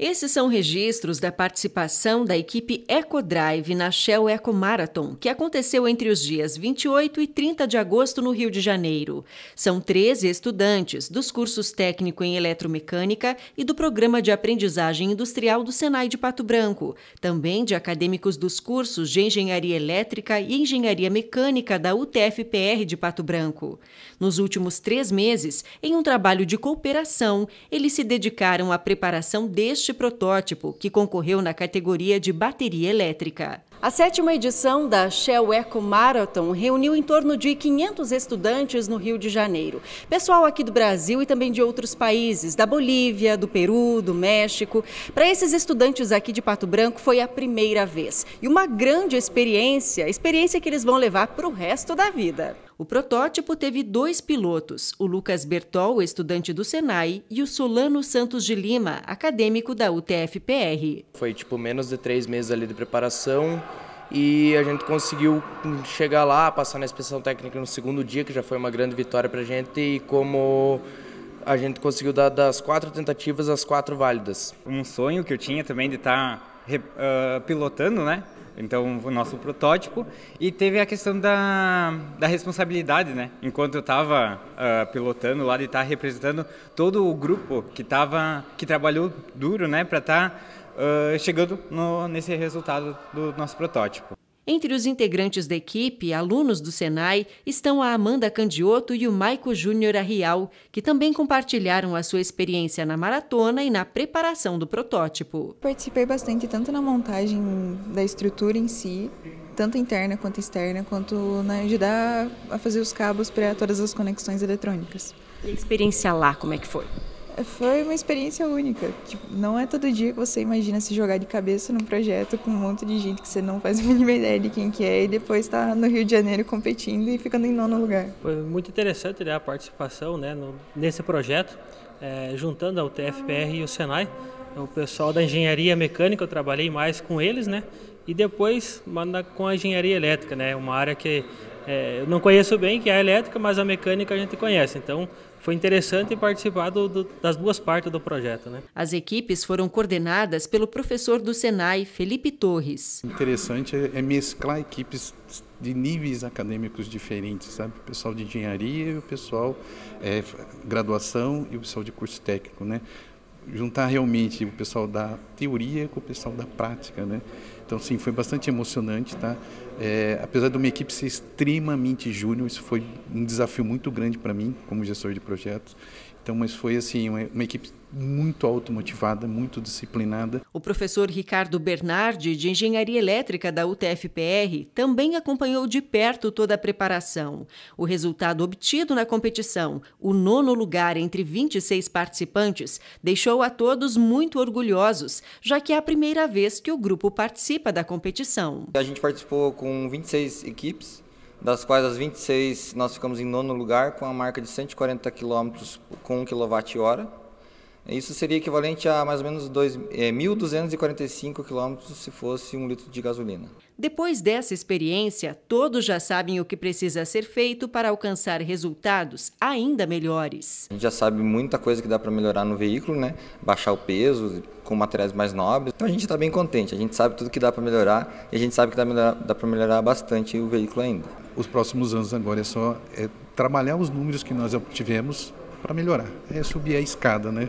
Esses são registros da participação da equipe EcoDrive na Shell Eco Marathon, que aconteceu entre os dias 28 e 30 de agosto no Rio de Janeiro. São 13 estudantes dos cursos técnico em eletromecânica e do programa de aprendizagem industrial do Senai de Pato Branco, também de acadêmicos dos cursos de engenharia elétrica e engenharia mecânica da UTFPR de Pato Branco. Nos últimos três meses, em um trabalho de cooperação, eles se dedicaram à preparação deste este protótipo, que concorreu na categoria de bateria elétrica. A sétima edição da Shell Eco Marathon reuniu em torno de 500 estudantes no Rio de Janeiro. Pessoal aqui do Brasil e também de outros países, da Bolívia, do Peru, do México. Para esses estudantes aqui de Pato Branco foi a primeira vez. E uma grande experiência, experiência que eles vão levar para o resto da vida. O protótipo teve dois pilotos, o Lucas Bertol, estudante do Senai, e o Solano Santos de Lima, acadêmico da UTFPR. Foi tipo menos de três meses ali de preparação e a gente conseguiu chegar lá, passar na inspeção técnica no segundo dia, que já foi uma grande vitória para a gente, e como a gente conseguiu dar das quatro tentativas as quatro válidas. Um sonho que eu tinha também de estar tá, uh, pilotando, né? Então, o nosso protótipo. E teve a questão da, da responsabilidade, né? Enquanto eu estava uh, ah, pilotando lá, de estar tá representando todo o grupo que, tava, que trabalhou duro, né? Para estar tá, uh, chegando no, nesse resultado do nosso protótipo. Entre os integrantes da equipe, alunos do Senai, estão a Amanda Candioto e o Maico Júnior Arrial, que também compartilharam a sua experiência na maratona e na preparação do protótipo. Participei bastante tanto na montagem da estrutura em si, tanto interna quanto externa, quanto na ajudar a fazer os cabos para todas as conexões eletrônicas. E a experiência lá, como é que foi? foi uma experiência única. Tipo, não é todo dia que você imagina se jogar de cabeça num projeto com um monte de gente que você não faz a mínima ideia de quem que é e depois está no Rio de Janeiro competindo e ficando em nono lugar. Foi muito interessante né, a participação né, no, nesse projeto, é, juntando a UTFPR e o Senai. O pessoal da engenharia mecânica, eu trabalhei mais com eles, né? E depois com a engenharia elétrica, né? Uma área que é, eu não conheço bem que é a elétrica, mas a mecânica a gente conhece. Então, foi interessante participar do, do, das duas partes do projeto. Né? As equipes foram coordenadas pelo professor do Senai, Felipe Torres. Interessante é, é mesclar equipes de níveis acadêmicos diferentes, sabe? O pessoal de engenharia e o pessoal é, graduação e o pessoal de curso técnico, né? Juntar realmente o pessoal da teoria com o pessoal da prática, né? Então, sim, foi bastante emocionante, tá? É, apesar de uma equipe ser extremamente júnior, isso foi um desafio muito grande para mim, como gestor de projetos. Então, mas foi assim, uma, uma equipe muito automotivada, muito disciplinada. O professor Ricardo Bernardi, de Engenharia Elétrica da UTFPR, também acompanhou de perto toda a preparação. O resultado obtido na competição, o nono lugar entre 26 participantes, deixou a todos muito orgulhosos, já que é a primeira vez que o grupo participa participa da competição. A gente participou com 26 equipes, das quais as 26 nós ficamos em nono lugar com a marca de 140 km com 1 kWh. Isso seria equivalente a mais ou menos é, 1.245 quilômetros se fosse um litro de gasolina. Depois dessa experiência, todos já sabem o que precisa ser feito para alcançar resultados ainda melhores. A gente já sabe muita coisa que dá para melhorar no veículo, né? Baixar o peso com materiais mais nobres. Então a gente está bem contente. A gente sabe tudo que dá para melhorar e a gente sabe que dá, dá para melhorar bastante o veículo ainda. Os próximos anos agora é só é, trabalhar os números que nós obtivemos para melhorar. É subir a escada, né?